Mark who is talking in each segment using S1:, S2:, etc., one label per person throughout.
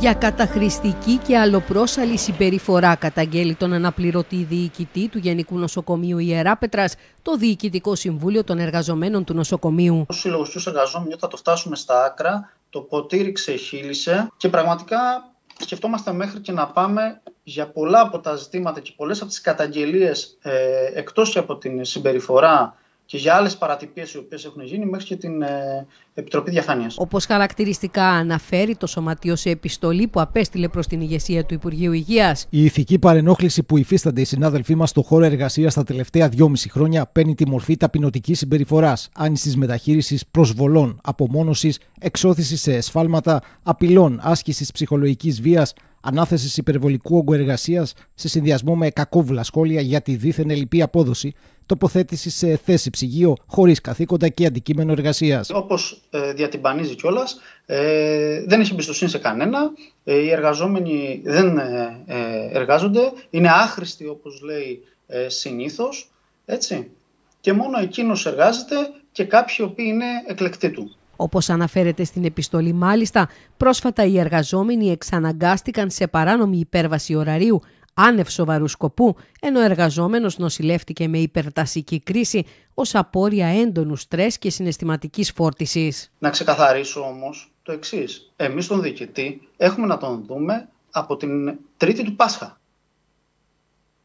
S1: Για καταχρηστική και αλλοπρόσαλη συμπεριφορά καταγγέλει τον αναπληρωτή διοικητή του Γενικού Νοσοκομείου Ιεράπετρας το Διοικητικό Συμβούλιο των Εργαζομένων του Νοσοκομείου. Ο
S2: Σύλλογος του Εργαζόμενου θα το φτάσουμε στα άκρα, το ποτήρι ξεχύλισε και πραγματικά σκεφτόμαστε μέχρι και να πάμε για πολλά από τα ζητήματα και πολλές από τις καταγγελίες εκτό εκτός και από την συμπεριφορά και για άλλες παρατυπίες
S1: οι οποίες έχουν γίνει μέχρι και την ε, Επιτροπή Διαφάνειας. Όπως χαρακτηριστικά αναφέρει το Σωματείο σε επιστολή που απέστειλε προς την ηγεσία του Υπουργείου Υγείας.
S3: Η ηθική παρενόχληση που υφίστανται οι συνάδελφοί μας στο χώρο εργασίας τα τελευταία δυόμιση χρόνια παίρνει τη μορφή ταπεινωτικής συμπεριφοράς, άνησης μεταχείρισης προσβολών, απομόνωσης, εξώθησης σε εσφάλματα, απειλών, άσκησης ψυχολογικής βίας, ανάθεσης υπερβολικού όγκου εργασίας σε συνδυασμό με κακόβουλα σχόλια για τη δίθεν ελληπή απόδοση, τοποθέτηση σε θέση ψυγείο χωρίς καθήκοντα και αντικείμενο εργασίας.
S2: Όπως ε, διατυμπανίζει κιόλας, ε, δεν έχει εμπιστοσύνη σε κανένα. Ε, οι εργαζόμενοι δεν ε, εργάζονται. Είναι άχρηστοι, όπως λέει συνήθως. Έτσι. Και μόνο εκείνος εργάζεται
S1: και κάποιοι οποίοι είναι εκλεκτοί του. Όπως αναφέρεται στην επιστολή μάλιστα, πρόσφατα οι εργαζόμενοι εξαναγκάστηκαν σε παράνομη υπέρβαση ωραρίου άνευ σοβαρού σκοπού, ενώ ο εργαζόμενος νοσηλεύτηκε με υπερτασική κρίση ως απόρρια έντονου στρες και συναισθηματικής φόρτισης.
S2: Να ξεκαθαρίσω όμως το εξής. Εμείς τον διοικητή έχουμε να τον δούμε από την τρίτη του Πάσχα.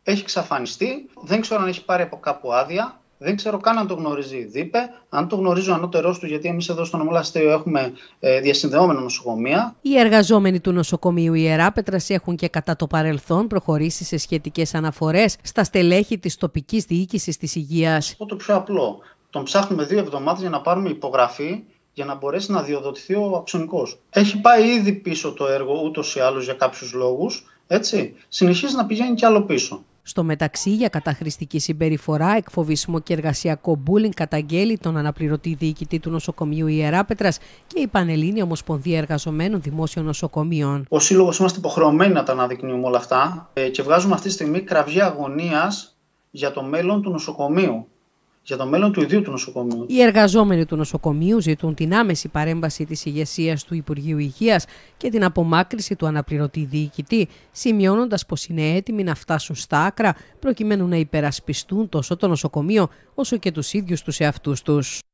S2: Έχει εξαφανιστεί, δεν ξέρω αν έχει πάρει από κάπου άδεια, δεν ξέρω καν αν το γνωρίζει η ΔΥΠΕ, αν το γνωρίζει ο ανώτερός του, γιατί εμείς εδώ στο Νομολαστέιο έχουμε ε, διασυνδεόμενα νοσοκομεία.
S1: Οι εργαζόμενοι του νοσοκομείου Ιεράπετρα έχουν και κατά το παρελθόν προχωρήσει σε σχετικές αναφορές στα στελέχη της τοπικής διοίκησης της υγείας.
S2: Το πιο απλό. Τον ψάχνουμε δύο εβδομάδες για να πάρουμε υπογραφή για να μπορέσει να διοδοτηθεί ο αξονικός. Έχει πάει ήδη πίσω το έργο ούτως ή άλλως για κάποιους λόγους. Έτσι. Συνεχίζει να πηγαίνει κι άλλο πίσω.
S1: Στο μεταξύ, για καταχρηστική συμπεριφορά, εκφοβισμό και εργασιακό μπούλινγκ καταγγέλει τον αναπληρωτή διοικητή του νοσοκομείου Ιεράπετρας και η Πανελλήνια Ομοσπονδία Εργαζομένων Δημόσιων Νοσοκομείων.
S2: Ο Σύλλογος είμαστε υποχρεωμένοι να τα αναδεικνύουμε όλα αυτά ε, και βγάζουμε αυτή τη στιγμή κραυγή αγωνίας για το μέλλον του νοσοκομείου για το μέλλον του ιδίου του νοσοκομείου.
S1: Οι εργαζόμενοι του νοσοκομείου ζητούν την άμεση παρέμβαση της ηγεσίας του Υπουργείου Υγείας και την απομάκρυση του αναπληρωτή διοικητή, σημειώνοντας πως είναι έτοιμοι να φτάσουν στα άκρα προκειμένου να υπερασπιστούν τόσο το νοσοκομείο όσο και τους ίδιους τους εαυτούς τους.